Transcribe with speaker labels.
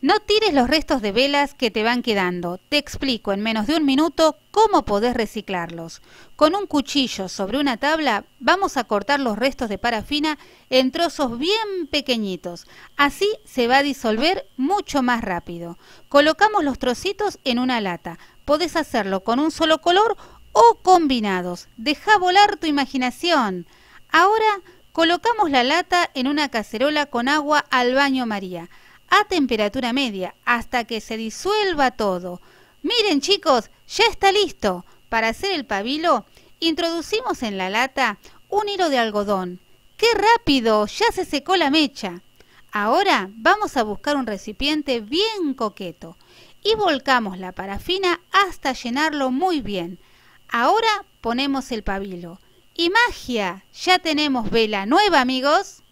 Speaker 1: No tires los restos de velas que te van quedando. Te explico en menos de un minuto cómo podés reciclarlos. Con un cuchillo sobre una tabla vamos a cortar los restos de parafina en trozos bien pequeñitos. Así se va a disolver mucho más rápido. Colocamos los trocitos en una lata. Podés hacerlo con un solo color o combinados. Deja volar tu imaginación. Ahora colocamos la lata en una cacerola con agua al baño María a temperatura media hasta que se disuelva todo. Miren chicos, ya está listo. Para hacer el pabilo, introducimos en la lata un hilo de algodón. ¡Qué rápido! Ya se secó la mecha. Ahora vamos a buscar un recipiente bien coqueto y volcamos la parafina hasta llenarlo muy bien. Ahora ponemos el pabilo. Y magia, ya tenemos vela nueva amigos.